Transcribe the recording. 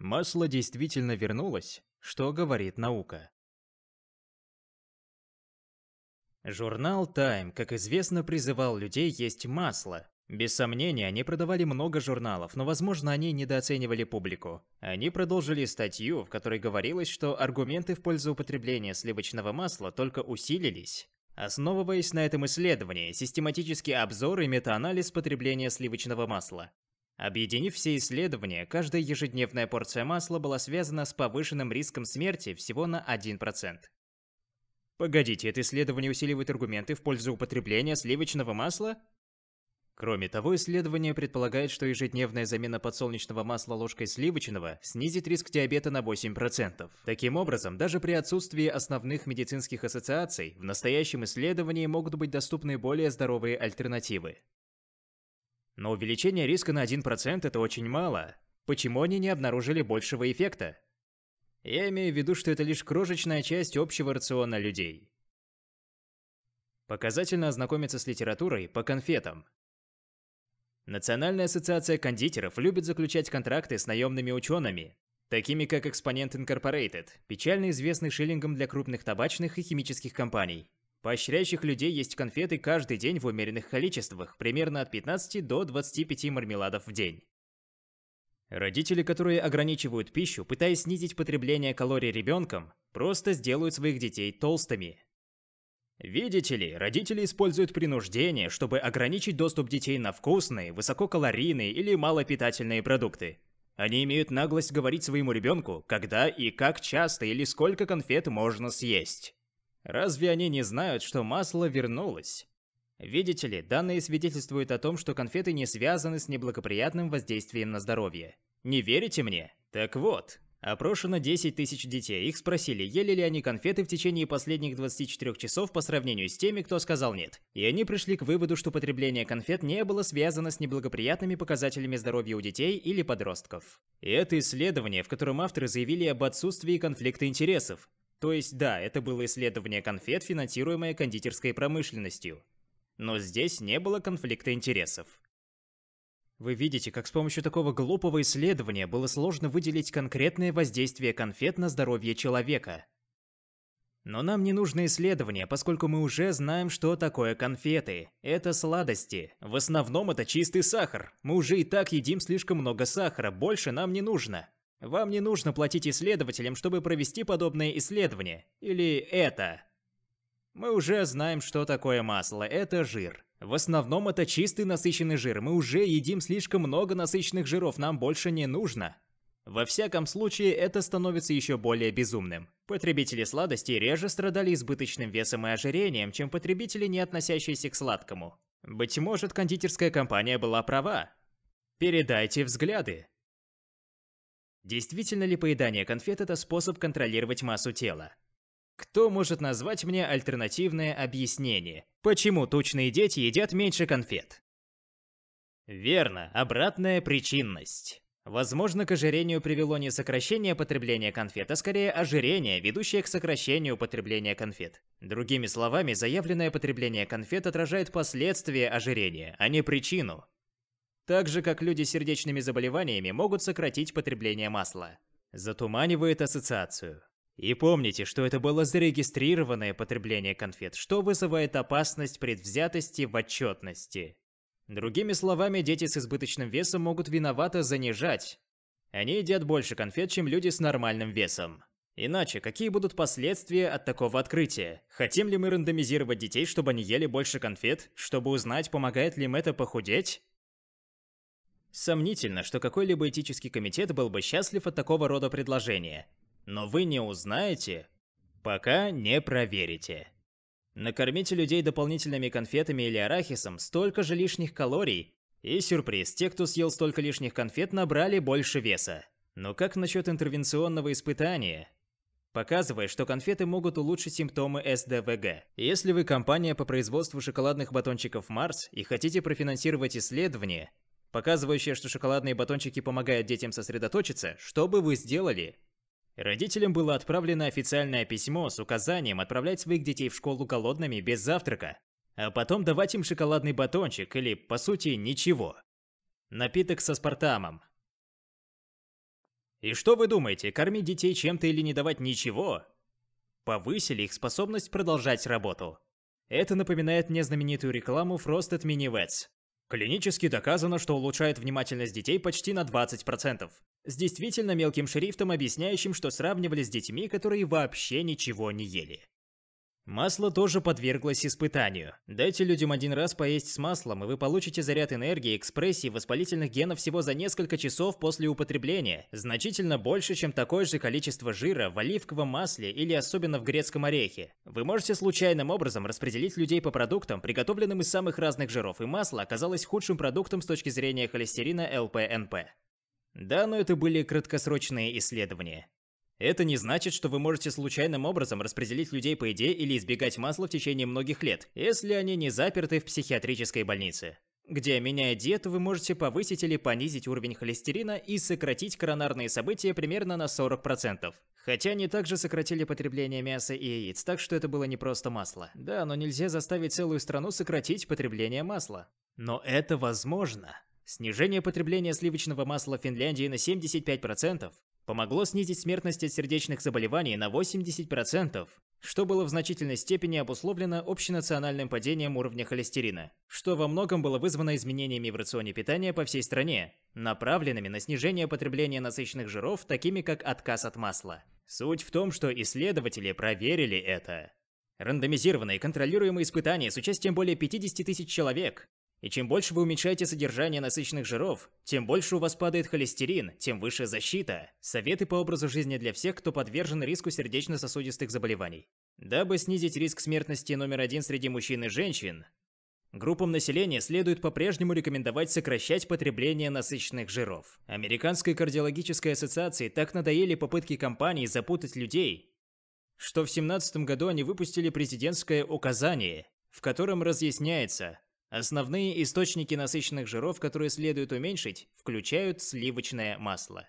Масло действительно вернулось, что говорит наука. Журнал Time, как известно, призывал людей есть масло. Без сомнения, они продавали много журналов, но, возможно, они недооценивали публику. Они продолжили статью, в которой говорилось, что аргументы в пользу употребления сливочного масла только усилились. Основываясь на этом исследовании, систематический обзор и метаанализ потребления сливочного масла. Объединив все исследования, каждая ежедневная порция масла была связана с повышенным риском смерти всего на 1%. Погодите, это исследование усиливает аргументы в пользу употребления сливочного масла? Кроме того, исследование предполагает, что ежедневная замена подсолнечного масла ложкой сливочного снизит риск диабета на 8%. Таким образом, даже при отсутствии основных медицинских ассоциаций, в настоящем исследовании могут быть доступны более здоровые альтернативы. Но увеличение риска на 1% это очень мало. Почему они не обнаружили большего эффекта? Я имею в виду, что это лишь крошечная часть общего рациона людей. Показательно ознакомиться с литературой по конфетам. Национальная ассоциация кондитеров любит заключать контракты с наемными учеными, такими как Exponent Incorporated, печально известный шиллингом для крупных табачных и химических компаний. Поощряющих людей есть конфеты каждый день в умеренных количествах, примерно от 15 до 25 мармеладов в день. Родители, которые ограничивают пищу, пытаясь снизить потребление калорий ребенком, просто сделают своих детей толстыми. Видите ли, родители используют принуждение, чтобы ограничить доступ детей на вкусные, высококалорийные или малопитательные продукты. Они имеют наглость говорить своему ребенку, когда и как часто или сколько конфет можно съесть. Разве они не знают, что масло вернулось? Видите ли, данные свидетельствуют о том, что конфеты не связаны с неблагоприятным воздействием на здоровье. Не верите мне? Так вот, опрошено 10 тысяч детей. Их спросили, ели ли они конфеты в течение последних 24 часов по сравнению с теми, кто сказал нет. И они пришли к выводу, что потребление конфет не было связано с неблагоприятными показателями здоровья у детей или подростков. И это исследование, в котором авторы заявили об отсутствии конфликта интересов, то есть да, это было исследование конфет, финансируемое кондитерской промышленностью. Но здесь не было конфликта интересов. Вы видите, как с помощью такого глупого исследования было сложно выделить конкретное воздействие конфет на здоровье человека. Но нам не нужно исследование, поскольку мы уже знаем, что такое конфеты. Это сладости. В основном это чистый сахар. Мы уже и так едим слишком много сахара, больше нам не нужно. Вам не нужно платить исследователям, чтобы провести подобные исследования. Или это. Мы уже знаем, что такое масло. Это жир. В основном это чистый насыщенный жир. Мы уже едим слишком много насыщенных жиров, нам больше не нужно. Во всяком случае, это становится еще более безумным. Потребители сладостей реже страдали избыточным весом и ожирением, чем потребители, не относящиеся к сладкому. Быть может, кондитерская компания была права. Передайте взгляды. Действительно ли поедание конфет – это способ контролировать массу тела? Кто может назвать мне альтернативное объяснение? Почему тучные дети едят меньше конфет? Верно, обратная причинность. Возможно, к ожирению привело не сокращение потребления конфет, а скорее ожирение, ведущее к сокращению потребления конфет. Другими словами, заявленное потребление конфет отражает последствия ожирения, а не причину так же как люди с сердечными заболеваниями могут сократить потребление масла. Затуманивает ассоциацию. И помните, что это было зарегистрированное потребление конфет, что вызывает опасность предвзятости в отчетности. Другими словами, дети с избыточным весом могут виновато занижать. Они едят больше конфет, чем люди с нормальным весом. Иначе, какие будут последствия от такого открытия? Хотим ли мы рандомизировать детей, чтобы они ели больше конфет, чтобы узнать, помогает ли им это похудеть? Сомнительно, что какой-либо этический комитет был бы счастлив от такого рода предложения. Но вы не узнаете, пока не проверите. Накормите людей дополнительными конфетами или арахисом столько же лишних калорий. И сюрприз, те, кто съел столько лишних конфет, набрали больше веса. Но как насчет интервенционного испытания? Показывая, что конфеты могут улучшить симптомы СДВГ. Если вы компания по производству шоколадных батончиков Марс и хотите профинансировать исследование, показывающее, что шоколадные батончики помогают детям сосредоточиться, что бы вы сделали? Родителям было отправлено официальное письмо с указанием отправлять своих детей в школу голодными без завтрака, а потом давать им шоколадный батончик или, по сути, ничего. Напиток со спартамом. И что вы думаете, кормить детей чем-то или не давать ничего? Повысили их способность продолжать работу. Это напоминает мне знаменитую рекламу Frosted Mini Wets. Клинически доказано, что улучшает внимательность детей почти на 20%. С действительно мелким шрифтом, объясняющим, что сравнивали с детьми, которые вообще ничего не ели. Масло тоже подверглось испытанию. Дайте людям один раз поесть с маслом, и вы получите заряд энергии, экспрессии, воспалительных генов всего за несколько часов после употребления, значительно больше, чем такое же количество жира в оливковом масле или особенно в грецком орехе. Вы можете случайным образом распределить людей по продуктам, приготовленным из самых разных жиров, и масло оказалось худшим продуктом с точки зрения холестерина ЛПНП. Да, но это были краткосрочные исследования. Это не значит, что вы можете случайным образом распределить людей по еде или избегать масла в течение многих лет, если они не заперты в психиатрической больнице. Где, меняя диету, вы можете повысить или понизить уровень холестерина и сократить коронарные события примерно на 40%. Хотя они также сократили потребление мяса и яиц, так что это было не просто масло. Да, но нельзя заставить целую страну сократить потребление масла. Но это возможно. Снижение потребления сливочного масла в Финляндии на 75%, помогло снизить смертность от сердечных заболеваний на 80%, что было в значительной степени обусловлено общенациональным падением уровня холестерина, что во многом было вызвано изменениями в рационе питания по всей стране, направленными на снижение потребления насыщенных жиров, такими как отказ от масла. Суть в том, что исследователи проверили это. Рандомизированные контролируемые испытания с участием более 50 тысяч человек и чем больше вы уменьшаете содержание насыщенных жиров, тем больше у вас падает холестерин, тем выше защита. Советы по образу жизни для всех, кто подвержен риску сердечно-сосудистых заболеваний. Дабы снизить риск смертности номер один среди мужчин и женщин, группам населения следует по-прежнему рекомендовать сокращать потребление насыщенных жиров. Американской кардиологической ассоциации так надоели попытки компаний запутать людей, что в 2017 году они выпустили президентское указание, в котором разъясняется, Основные источники насыщенных жиров, которые следует уменьшить, включают сливочное масло.